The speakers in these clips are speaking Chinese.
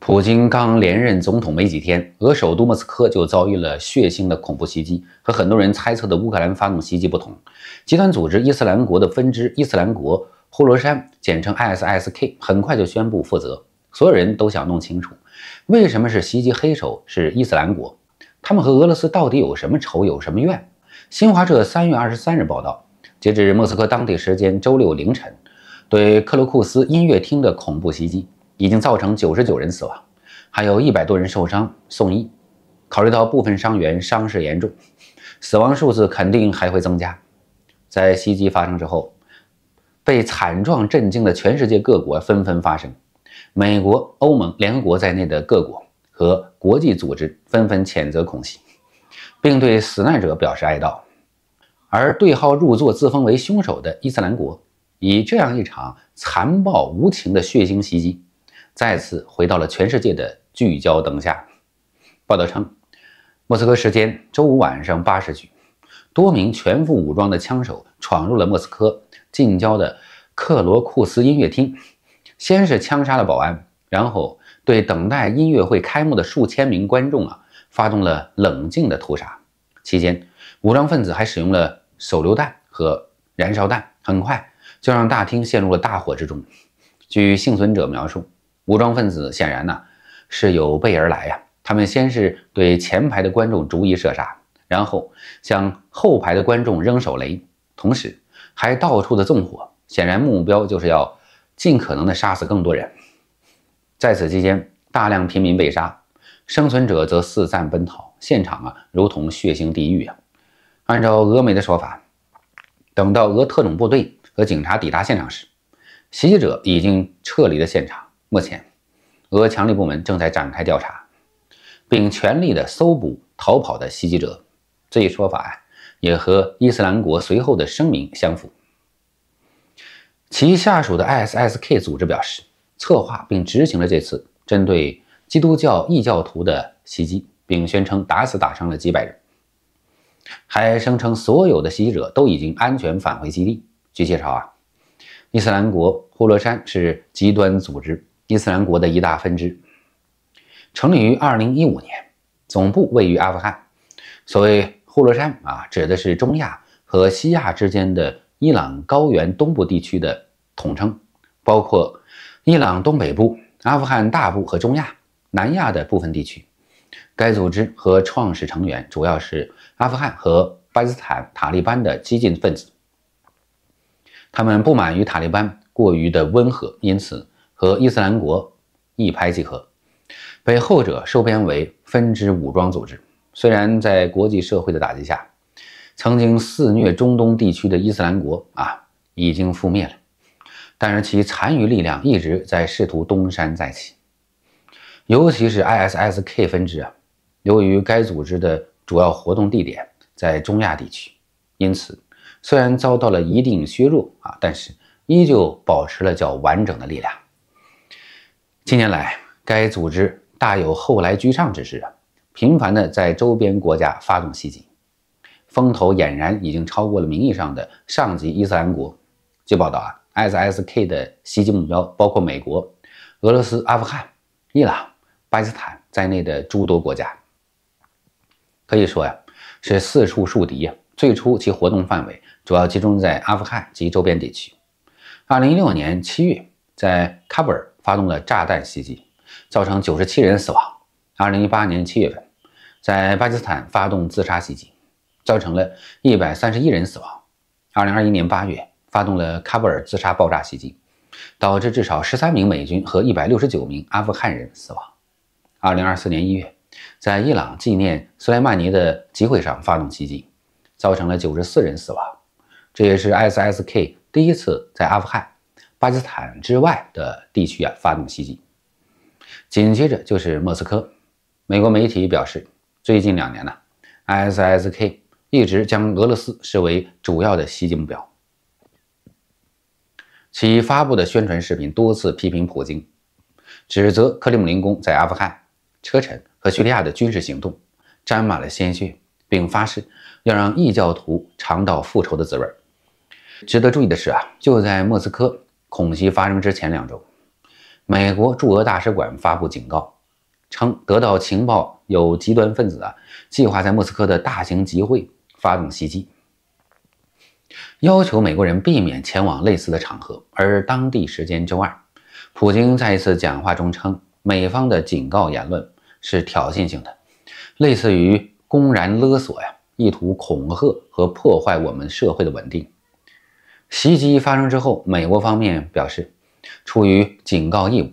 普京刚连任总统没几天，俄首都莫斯科就遭遇了血腥的恐怖袭击。和很多人猜测的乌克兰发动袭击不同，极端组织伊斯兰国的分支伊斯兰国呼罗珊（简称 ISISK） 很快就宣布负责。所有人都想弄清楚，为什么是袭击黑手是伊斯兰国？他们和俄罗斯到底有什么仇，有什么怨？新华社三月二十三日报道，截至莫斯科当地时间周六凌晨，对克罗库斯音乐厅的恐怖袭击。已经造成九十九人死亡，还有一百多人受伤送医。考虑到部分伤员伤势严重，死亡数字肯定还会增加。在袭击发生之后，被惨状震惊的全世界各国纷纷发声，美国、欧盟、联合国在内的各国和国际组织纷纷谴责恐袭，并对死难者表示哀悼。而对号入座、自封为凶手的伊斯兰国，以这样一场残暴无情的血腥袭击。再次回到了全世界的聚焦灯下。报道称，莫斯科时间周五晚上八时许，多名全副武装的枪手闯入了莫斯科近郊的克罗库斯音乐厅，先是枪杀了保安，然后对等待音乐会开幕的数千名观众啊，发动了冷静的屠杀。期间，武装分子还使用了手榴弹和燃烧弹，很快就让大厅陷入了大火之中。据幸存者描述。武装分子显然呢是有备而来呀！他们先是对前排的观众逐一射杀，然后向后排的观众扔手雷，同时还到处的纵火。显然，目标就是要尽可能的杀死更多人。在此期间，大量平民被杀，生存者则四散奔逃，现场啊如同血腥地狱啊！按照俄媒的说法，等到俄特种部队和警察抵达现场时，袭击者已经撤离了现场。目前，俄强力部门正在展开调查，并全力的搜捕逃跑的袭击者。这一说法呀，也和伊斯兰国随后的声明相符。其下属的 ISSK 组织表示，策划并执行了这次针对基督教异教徒的袭击，并宣称打死打伤了几百人，还声称所有的袭击者都已经安全返回基地。据介绍啊，伊斯兰国呼罗珊是极端组织。伊斯兰国的一大分支，成立于二零一五年，总部位于阿富汗。所谓呼罗珊啊，指的是中亚和西亚之间的伊朗高原东部地区的统称，包括伊朗东北部、阿富汗大部和中亚、南亚的部分地区。该组织和创始成员主要是阿富汗和巴基斯坦塔利班的激进分子，他们不满于塔利班过于的温和，因此。和伊斯兰国一拍即合，被后者收编为分支武装组织。虽然在国际社会的打击下，曾经肆虐中东地区的伊斯兰国啊已经覆灭了，但是其残余力量一直在试图东山再起。尤其是 i s s k 分支啊，由于该组织的主要活动地点在中亚地区，因此虽然遭到了一定削弱啊，但是依旧保持了较完整的力量。近年来，该组织大有后来居上之势啊，频繁的在周边国家发动袭击，风头俨然已经超过了名义上的上级伊斯兰国。据报道啊 s s k 的袭击目标包括美国、俄罗斯、阿富汗、伊朗、巴基斯坦在内的诸多国家。可以说呀，是四处树敌。呀、最初其活动范围主要集中在阿富汗及周边地区。二零一六年七月，在喀布尔。发动了炸弹袭击，造成九十七人死亡。二零一八年七月份，在巴基斯坦发动自杀袭击，造成了一百三十一人死亡。二零二一年八月，发动了喀布尔自杀爆炸袭击，导致至少十三名美军和一百六十九名阿富汗人死亡。二零二四年一月，在伊朗纪念苏莱曼尼的集会上发动袭击，造成了九十四人死亡。这也是 S S K 第一次在阿富汗。巴基斯坦之外的地区啊，发动袭击。紧接着就是莫斯科。美国媒体表示，最近两年呢，ISIS 一直将俄罗斯视为主要的袭击目标。其发布的宣传视频多次批评普京，指责克里姆林宫在阿富汗、车臣和叙利亚的军事行动沾满了鲜血，并发誓要让异教徒尝到复仇的滋味值得注意的是啊，就在莫斯科。恐袭发生之前两周，美国驻俄大使馆发布警告，称得到情报有极端分子啊计划在莫斯科的大型集会发动袭击，要求美国人避免前往类似的场合。而当地时间周二，普京在一次讲话中称，美方的警告言论是挑衅性的，类似于公然勒索呀，意图恐吓和破坏我们社会的稳定。袭击发生之后，美国方面表示，出于警告义务，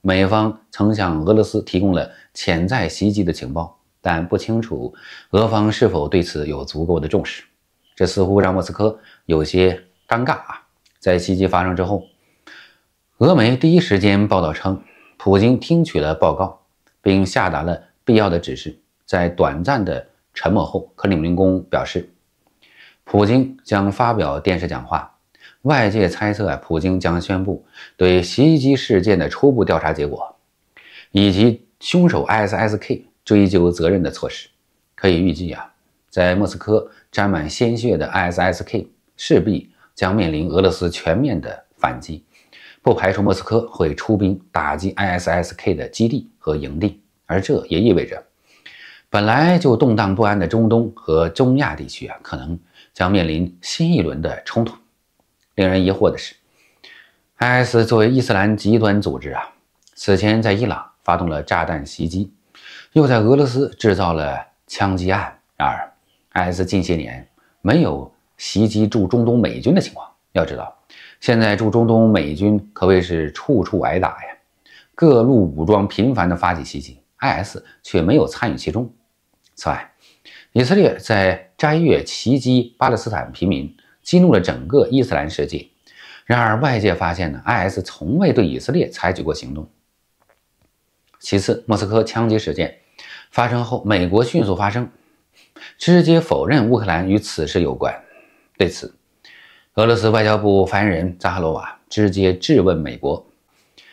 美方曾向俄罗斯提供了潜在袭击的情报，但不清楚俄方是否对此有足够的重视。这似乎让莫斯科有些尴尬啊！在袭击发生之后，俄媒第一时间报道称，普京听取了报告，并下达了必要的指示。在短暂的沉默后，克里姆林宫表示。普京将发表电视讲话，外界猜测普京将宣布对袭击事件的初步调查结果，以及凶手 ISSK 追究责任的措施。可以预计啊，在莫斯科沾满鲜血的 ISSK 势必将面临俄罗斯全面的反击，不排除莫斯科会出兵打击 ISSK 的基地和营地，而这也意味着。本来就动荡不安的中东和中亚地区啊，可能将面临新一轮的冲突。令人疑惑的是，IS 作为伊斯兰极端组织啊，此前在伊朗发动了炸弹袭击，又在俄罗斯制造了枪击案。然而，IS 近些年没有袭击驻中东美军的情况。要知道，现在驻中东美军可谓是处处挨打呀，各路武装频繁地发起袭击，IS 却没有参与其中。此外，以色列在斋月袭击巴勒斯坦平民，激怒了整个伊斯兰世界。然而，外界发现呢，IS 从未对以色列采取过行动。其次，莫斯科枪击事件发生后，美国迅速发声，直接否认乌克兰与此事有关。对此，俄罗斯外交部发言人扎哈罗娃直接质问美国：“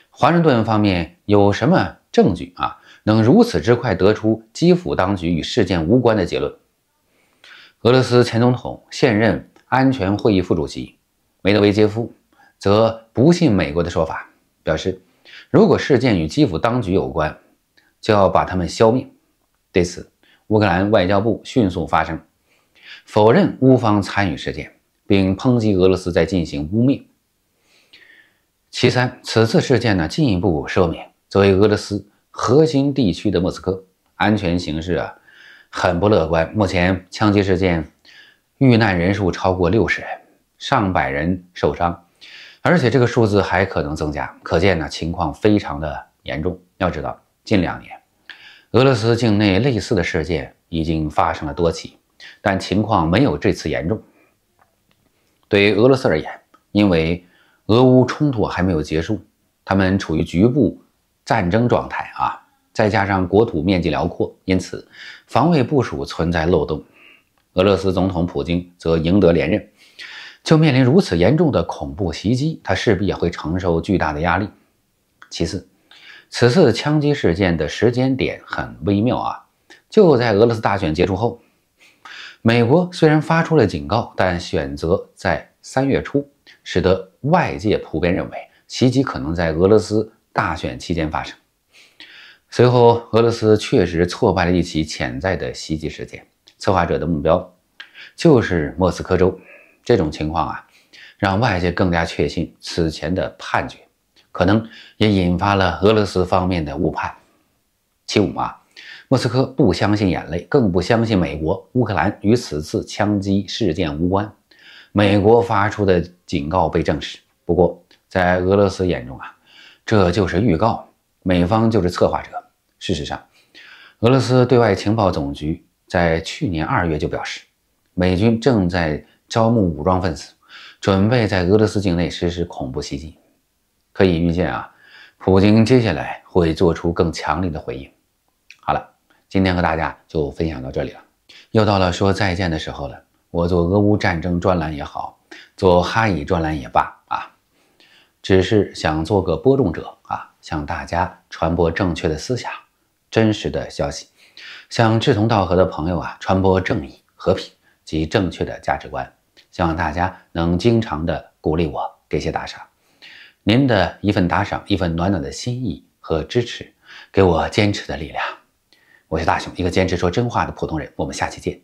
华盛顿方面有什么？”证据啊，能如此之快得出基辅当局与事件无关的结论？俄罗斯前总统、现任安全会议副主席梅德韦杰夫则不信美国的说法，表示如果事件与基辅当局有关，就要把他们消灭。对此，乌克兰外交部迅速发声，否认乌方参与事件，并抨击俄罗斯在进行污蔑。其三，此次事件呢，进一步赦免作为俄罗斯核心地区的莫斯科，安全形势啊很不乐观。目前枪击事件遇难人数超过六十人，上百人受伤，而且这个数字还可能增加。可见呢情况非常的严重。要知道，近两年俄罗斯境内类似的事件已经发生了多起，但情况没有这次严重。对于俄罗斯而言，因为俄乌冲突还没有结束，他们处于局部。战争状态啊，再加上国土面积辽阔，因此防卫部署存在漏洞。俄罗斯总统普京则赢得连任，就面临如此严重的恐怖袭击，他势必也会承受巨大的压力。其次，此次枪击事件的时间点很微妙啊，就在俄罗斯大选结束后，美国虽然发出了警告，但选择在三月初，使得外界普遍认为袭击可能在俄罗斯。大选期间发生，随后俄罗斯确实挫败了一起潜在的袭击事件，策划者的目标就是莫斯科州。这种情况啊，让外界更加确信此前的判决，可能也引发了俄罗斯方面的误判。其五啊，莫斯科不相信眼泪，更不相信美国、乌克兰与此次枪击事件无关，美国发出的警告被证实。不过，在俄罗斯眼中啊。这就是预告，美方就是策划者。事实上，俄罗斯对外情报总局在去年二月就表示，美军正在招募武装分子，准备在俄罗斯境内实施恐怖袭击。可以预见啊，普京接下来会做出更强烈的回应。好了，今天和大家就分享到这里了，又到了说再见的时候了。我做俄乌战争专栏也好，做哈以专栏也罢。只是想做个播种者啊，向大家传播正确的思想、真实的消息，向志同道合的朋友啊传播正义、和平及正确的价值观。希望大家能经常的鼓励我，给些打赏。您的一份打赏，一份暖暖的心意和支持，给我坚持的力量。我是大雄，一个坚持说真话的普通人。我们下期见。